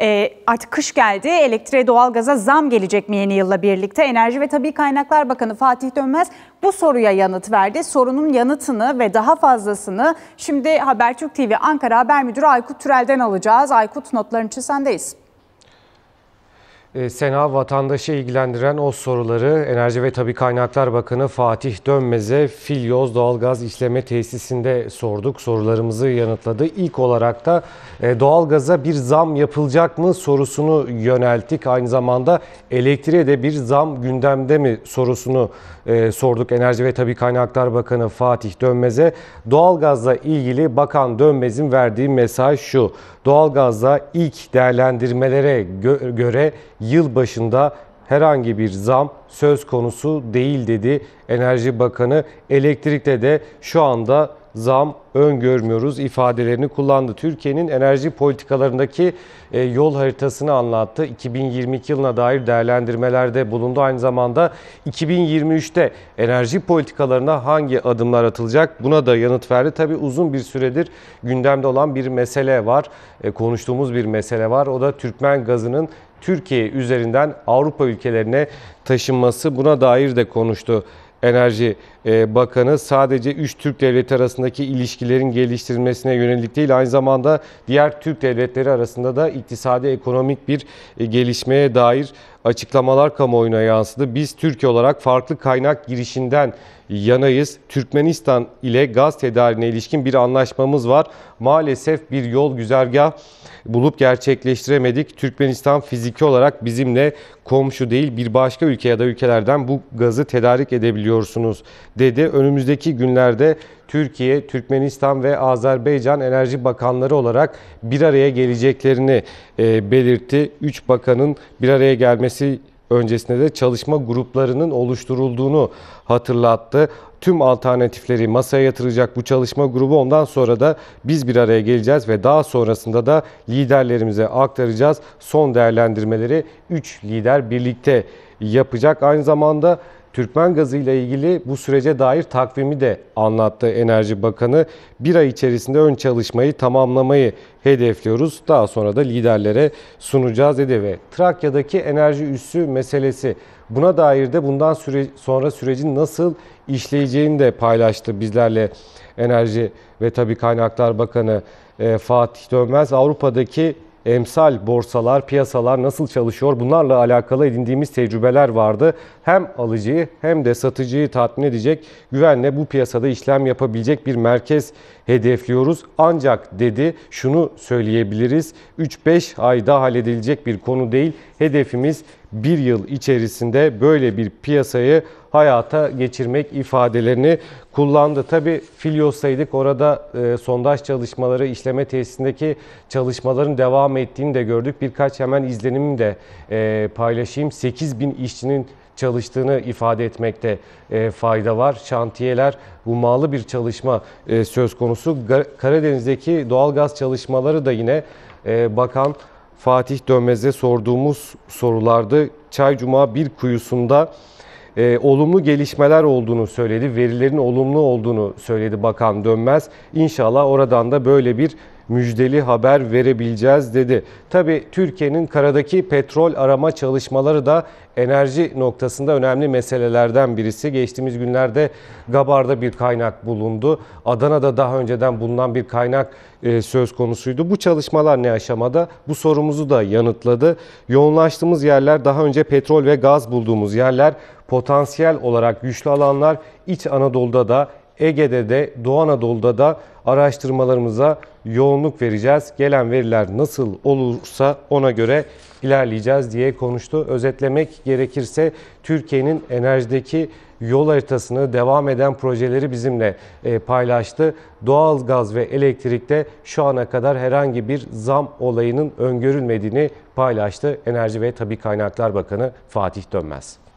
E, artık kış geldi. Elektriğe, doğalgaza zam gelecek mi yeni yılla birlikte? Enerji ve tabii Kaynaklar Bakanı Fatih Dönmez bu soruya yanıt verdi. Sorunun yanıtını ve daha fazlasını şimdi Habertürk TV Ankara Haber Müdürü Aykut Türel'den alacağız. Aykut notların için sendeyiz. Ee, Sena vatandaşı ilgilendiren o soruları Enerji ve Tabi Kaynaklar Bakanı Fatih Dönmez'e Filyoz Doğalgaz İşleme Tesisinde sorduk. Sorularımızı yanıtladı. İlk olarak da e, doğalgaza bir zam yapılacak mı sorusunu yönelttik. Aynı zamanda elektriğe de bir zam gündemde mi sorusunu e, sorduk Enerji ve Tabi Kaynaklar Bakanı Fatih Dönmez'e. Doğalgazla ilgili Bakan Dönmez'in verdiği mesaj şu. Doğalgazla ilk değerlendirmelere göre yıl başında herhangi bir zam söz konusu değil dedi Enerji Bakanı. Elektrikte de şu anda zam öngörmüyoruz ifadelerini kullandı. Türkiye'nin enerji politikalarındaki e, yol haritasını anlattı. 2022 yılına dair değerlendirmelerde bulundu. Aynı zamanda 2023'te enerji politikalarına hangi adımlar atılacak buna da yanıt verdi. Tabi uzun bir süredir gündemde olan bir mesele var. E, konuştuğumuz bir mesele var. O da Türkmen gazının Türkiye üzerinden Avrupa ülkelerine taşınması buna dair de konuştu Enerji ee, bakanı sadece 3 Türk devleti arasındaki ilişkilerin geliştirilmesine yönelik değil aynı zamanda diğer Türk devletleri arasında da iktisadi ekonomik bir e, gelişmeye dair açıklamalar kamuoyuna yansıdı. Biz Türkiye olarak farklı kaynak girişinden yanayız. Türkmenistan ile gaz tedariğine ilişkin bir anlaşmamız var. Maalesef bir yol güzergah bulup gerçekleştiremedik. Türkmenistan fiziki olarak bizimle komşu değil bir başka ülke ya da ülkelerden bu gazı tedarik edebiliyorsunuz dedi. Önümüzdeki günlerde Türkiye, Türkmenistan ve Azerbaycan Enerji Bakanları olarak bir araya geleceklerini e, belirtti. Üç bakanın bir araya gelmesi öncesinde de çalışma gruplarının oluşturulduğunu hatırlattı. Tüm alternatifleri masaya yatıracak bu çalışma grubu ondan sonra da biz bir araya geleceğiz ve daha sonrasında da liderlerimize aktaracağız. Son değerlendirmeleri 3 lider birlikte yapacak. Aynı zamanda Türkmen gazı ile ilgili bu sürece dair takvimi de anlattı Enerji Bakanı. Bir ay içerisinde ön çalışmayı tamamlamayı hedefliyoruz. Daha sonra da liderlere sunacağız dedi ve Trakya'daki enerji üssü meselesi buna dair de bundan süre, sonra sürecin nasıl işleyeceğini de paylaştı bizlerle Enerji ve tabii Kaynaklar Bakanı e, Fatih Dönmez. Avrupa'daki emsal borsalar, piyasalar nasıl çalışıyor? Bunlarla alakalı edindiğimiz tecrübeler vardı. Hem alıcıyı hem de satıcıyı tatmin edecek güvenle bu piyasada işlem yapabilecek bir merkez hedefliyoruz. Ancak dedi şunu söyleyebiliriz. 3-5 ayda halledilecek bir konu değil. Hedefimiz bir yıl içerisinde böyle bir piyasayı hayata geçirmek ifadelerini kullandı. Tabi Filyos'taydık orada e, sondaj çalışmaları işleme tesisindeki çalışmaların devam ettiğini de gördük. Birkaç hemen izlenimimi de e, paylaşayım. 8 bin işçinin çalıştığını ifade etmekte e, fayda var. Şantiyeler ummalı bir çalışma e, söz konusu. Gar Karadeniz'deki doğalgaz çalışmaları da yine e, bakan Fatih Dönmez'e sorduğumuz sorularda Çaycuma bir kuyusunda e, olumlu gelişmeler olduğunu söyledi. Verilerin olumlu olduğunu söyledi Bakan Dönmez. İnşallah oradan da böyle bir müjdeli haber verebileceğiz dedi. Tabi Türkiye'nin karadaki petrol arama çalışmaları da enerji noktasında önemli meselelerden birisi. Geçtiğimiz günlerde Gabar'da bir kaynak bulundu. Adana'da daha önceden bulunan bir kaynak e, söz konusuydu. Bu çalışmalar ne aşamada? Bu sorumuzu da yanıtladı. Yoğunlaştığımız yerler daha önce petrol ve gaz bulduğumuz yerler potansiyel olarak güçlü alanlar İç Anadolu'da da Ege'de de Doğu Anadolu'da da araştırmalarımıza yoğunluk vereceğiz. Gelen veriler nasıl olursa ona göre ilerleyeceğiz diye konuştu. Özetlemek gerekirse Türkiye'nin enerjideki yol haritasını devam eden projeleri bizimle e, paylaştı. Doğal gaz ve elektrikte şu ana kadar herhangi bir zam olayının öngörülmediğini paylaştı Enerji ve Tabi Kaynaklar Bakanı Fatih Dönmez.